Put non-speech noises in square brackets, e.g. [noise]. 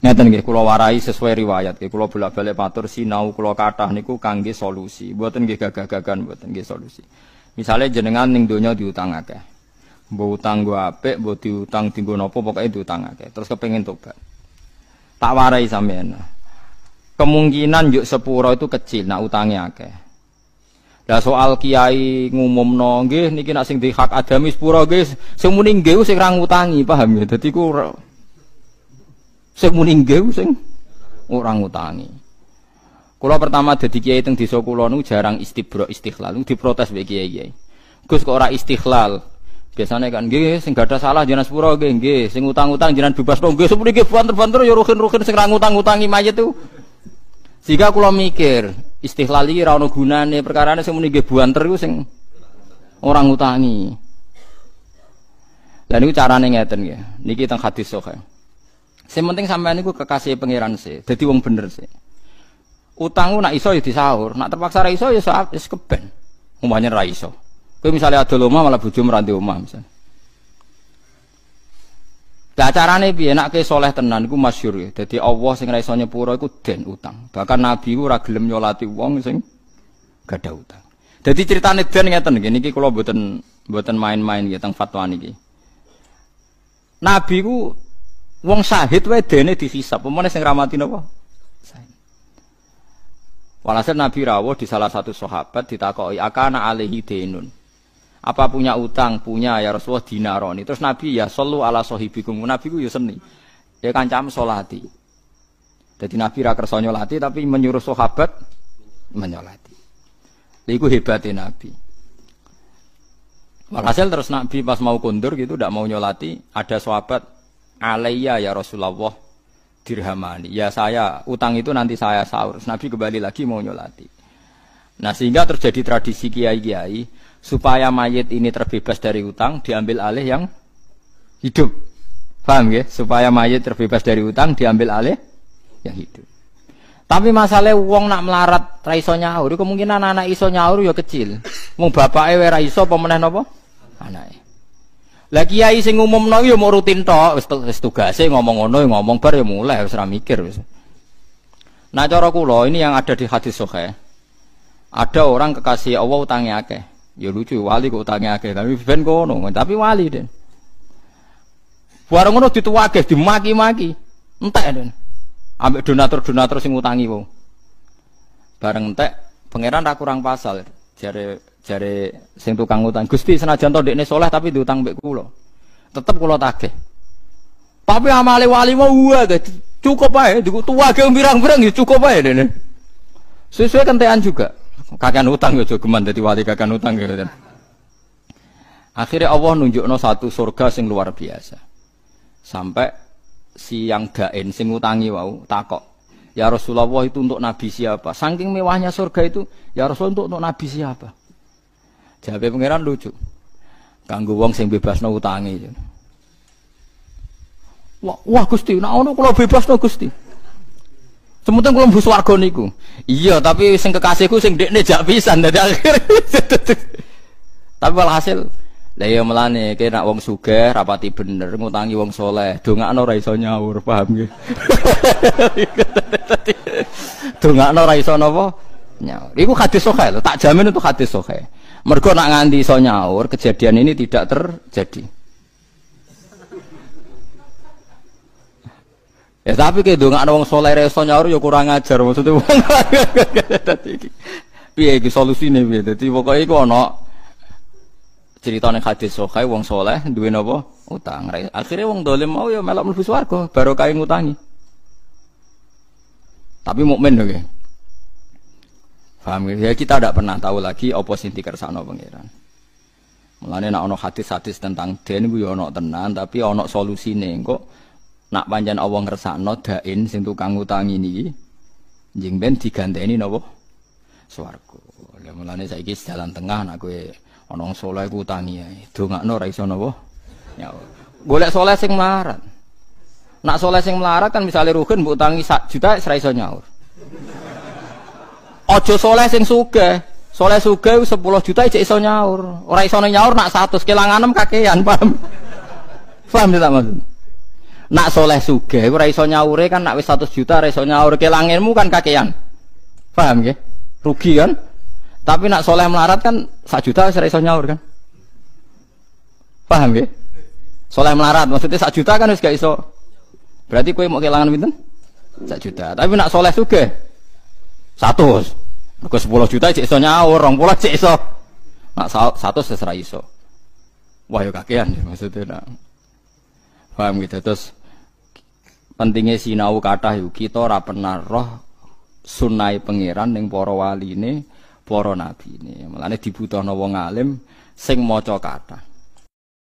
Ngeten nggih kula warai sesuai riwayat nggih kula bolak-balik matur sinau kula kathah niku kangge solusi. Mboten nggih gagah-gagahan mboten nggih solusi. Misale jenengan ning donya diutang akeh. mbo utang go apik, mbo diutang dinggo napa pokoke diutang akeh. Terus kepengin tobat. Tak warai sampean. Kemungkinan yuk sepuro itu kecil nak utangnya akeh. Lah soal kiai ngumumno nggih niki nak sing di hak adami sepuro guys sing muni nggih sing ra ngutangi paham ya. Dadi ku sing muni nggih sing ora ngutangi. Kula pertama dadi kiai teng desa kula nu jarang istibro istikhlal, diprotes mbek kiai-kiai. Gus kok ora istikhlal. Biasanya kan nggih sing gak ada salah jenengan sepuro nggih nggih, sing utang-utang jenengan bebas dong nggih sepuniki banter-banter ya ruhin-ruhin sing ra ngutang-ngutangi mayit tuh. Sehingga kula mikir, istihlal iki ora ono gunane, perkarane sing muni nggih banter iku sing ora ngutangi. Lah niku carane ngeten nggih. Niki teng hadis sahih. Sing penting sampean niku kekasih pangeran sih, dadi wong bener sih. Utang nak iso ya disaur, nak terpaksa ra iso ya saat ya wis keben. Umpamane ra iso. Kowe misale adol omah malah bojo ranti omah misale. Lah carane piye nak ke saleh tenan iku masyhur ya. Dadi Allah sing ra iso nyepuro iku den utang. Bahkan Nabi ku ora gelem nyolati wong sing gadah utang. Dadi critane den ngeten nggih niki kula mboten mboten main-main nggih teng fatwa niki. Nabi ku Wong sahid wae dene dihisab. Pemane sing ramati napa? Walhasil Nabi rawuh di salah satu sahabat ditakoi akana alaihi denun. Apa punya utang? Punya ya Rasulullah dinaroni. Terus Nabi ya selalu ala sahibikum. Nabi ku ya seni. Ya kancam solati. Jadi Nabi ra kersa nyolati tapi menyuruh sahabat menyolati. Iku hebatnya Nabi. Walhasil terus Nabi pas mau kundur gitu, tidak mau nyolati, ada sahabat Alaiya ya Rasulullah dirhamani. Ya saya utang itu nanti saya sahur. Nabi kembali lagi mau nyolati. Nah sehingga terjadi tradisi kiai-kiai supaya mayit ini terbebas dari utang diambil alih yang hidup. Paham ya? Supaya mayit terbebas dari utang diambil alih yang hidup. Tapi masalah uang nak melarat ra iso nyaur, kemungkinan anak iso nyaur ya kecil. bapak bapake ora iso apa meneh napa? Anake. Lah kiai sing umumno yo ya mau rutin to, wis tugas ngomong ngomong ngono ya ngomong bar ya mulai harus ora mikir wis. Nah cara kulo ini yang ada di hadis sohe Ada orang kekasih Allah utangnya ke, Ya lucu wali kok utangnya ke, tapi ben kono, tapi wali den. Bareng ngono dituwageh dimaki-maki. Entek den. Ambek donatur-donatur sing utangi wong. Bareng entek pangeran ra kurang pasal jare Jare sing tukang utang, Gusti senajan to ini soleh tapi diutang mbek kula. Tetep kula tagih. Tapi amale wali mau wa cukup ae, tua ge pirang birang ya cukup ae dene. Sesuai kentean juga. Kakan utang ya geman dadi wali kakan utang ya. Kan. Akhirnya Allah nunjukno satu surga sing luar biasa. Sampai siang gaen sing utangi wau takok. Ya Rasulullah itu untuk nabi siapa? Saking mewahnya surga itu, ya Rasul untuk untuk nabi siapa? Jawabe pangeran lucu. Kanggo wong sing bebasno utange. Ya. Wah, wah Gusti, nek ngono kula bebasno Gusti. Semutan kula mbus warga niku. Iya, tapi sing kekasihku sing dekne jak pisan dari akhir. [laughs] tapi walhasil Lah ya melane kowe nak wong sugih rapati bener ngutangi wong soleh, dongakno ora iso paham nggih. [laughs] dongakno ora iso napa? Iku hadis sahih lo, tak jamin itu hadis sahih. Mergo nak nganti iso nyaur, kejadian ini tidak terjadi. Ya tapi kayak dong ada wong soleh iso nyaur ya kurang ajar maksudnya wong tadi. [laughs] Piye iki solusine piye? Dadi pokoke iku ana critane hadis sokai wong soleh duwe napa utang. Akhirnya wong dolim mau ya melok mlebu swarga, baru kae ngutangi. Tapi mukmin lho okay? Paham ya kita tidak pernah tahu lagi apa sing dikersakno pangeran. Mulanya nak ana hadis-hadis tentang den kuwi ana ya tenan tapi ana solusine kok nak panjen Allah ngersakno dain sing tukang utangi ini njing ben diganteni napa swarga. Lah saya saiki jalan tengah nak kowe ana saleh ku utangi ae. Dongakno ora iso napa? Ya golek saleh sing melarat. Nak saleh sing melarat kan misalnya rugen mbok utangi sak juta ora iso nyaur. Ojo soleh sing suge. Soleh suge 10 juta aja iso nyaur. Orang iso nyaur nak satu, sekilang enam kakean, [laughs] paham? Paham ya tidak maksud? Nak soleh suge, orang iso nyaur kan nak wis 100 juta orang iso nyaur kelangenmu kan kakean. Paham ya? Rugi kan? Tapi nak soleh melarat kan satu juta orang iso nyaur kan? Paham ya? Soleh melarat maksudnya satu juta kan harus gak iso. Berarti kue mau kehilangan binten? 1 juta. Tapi nak soleh suge, satu. Mergo sepuluh juta cek iso orang pula cek iso. Nak satu seserah iso. Wah yo kakean maksudnya nak. Paham gitu terus pentingnya sinau kata yuk kita ora pernah roh sunai pangeran ini poro nabi ini malah ini dibutuhno wong alim sing moco kata.